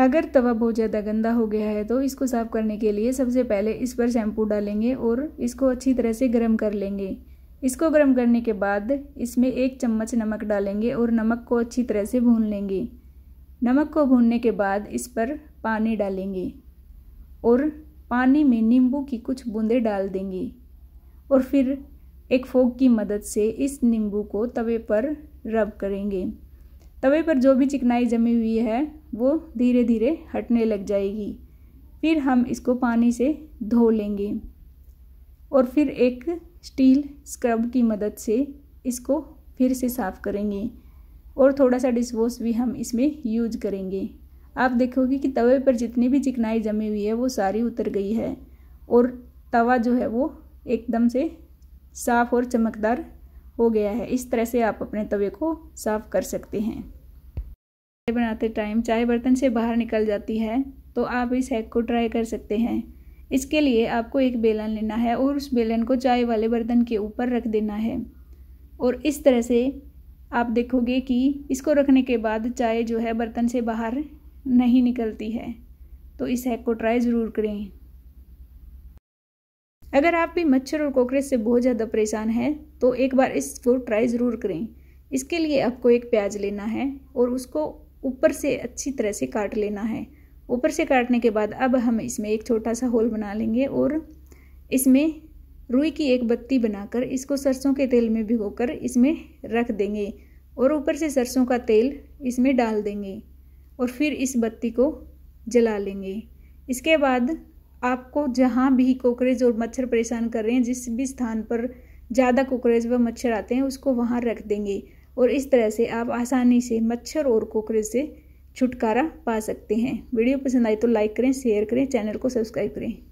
अगर तवा बहुत ज़्यादा गंदा हो गया है तो इसको साफ़ करने के लिए सबसे पहले इस पर शैम्पू डालेंगे और इसको अच्छी तरह से गर्म कर लेंगे इसको गर्म करने के बाद इसमें एक चम्मच नमक डालेंगे और नमक को अच्छी तरह से भून लेंगे नमक को भूनने के बाद इस पर पानी डालेंगे और पानी में नींबू की कुछ बूंदें डाल देंगे और फिर एक फोक की मदद से इस नींबू को तवे पर रब करेंगे तवे पर जो भी चिकनाई जमी हुई है वो धीरे धीरे हटने लग जाएगी फिर हम इसको पानी से धो लेंगे और फिर एक स्टील स्क्रब की मदद से इसको फिर से साफ़ करेंगे और थोड़ा सा डिशवॉश भी हम इसमें यूज करेंगे आप देखोगे कि तवे पर जितनी भी चिकनाई जमी हुई है वो सारी उतर गई है और तवा जो है वो एकदम से साफ़ और चमकदार हो गया है इस तरह से आप अपने तवे को साफ कर सकते हैं चाय बनाते टाइम चाय बर्तन से बाहर निकल जाती है तो आप इस हैक को ट्राई कर सकते हैं इसके लिए आपको एक बेलन लेना है और उस बेलन को चाय वाले बर्तन के ऊपर रख देना है और इस तरह से आप देखोगे कि इसको रखने के बाद चाय जो है बर्तन से बाहर नहीं निकलती है तो इस हैक को ट्राई ज़रूर करें अगर आप भी मच्छर और कॉकरेज से बहुत ज़्यादा परेशान हैं तो एक बार इसको ट्राई ज़रूर करें इसके लिए आपको एक प्याज लेना है और उसको ऊपर से अच्छी तरह से काट लेना है ऊपर से काटने के बाद अब हम इसमें एक छोटा सा होल बना लेंगे और इसमें रुई की एक बत्ती बनाकर इसको सरसों के तेल में भिगोकर इसमें रख देंगे और ऊपर से सरसों का तेल इसमें डाल देंगे और फिर इस बत्ती को जला लेंगे इसके बाद आपको जहाँ भी कॉकरेज और मच्छर परेशान कर रहे हैं जिस भी स्थान पर ज़्यादा कॉकरेज व मच्छर आते हैं उसको वहाँ रख देंगे और इस तरह से आप आसानी से मच्छर और कॉकरेज से छुटकारा पा सकते हैं वीडियो पसंद आई तो लाइक करें शेयर करें चैनल को सब्सक्राइब करें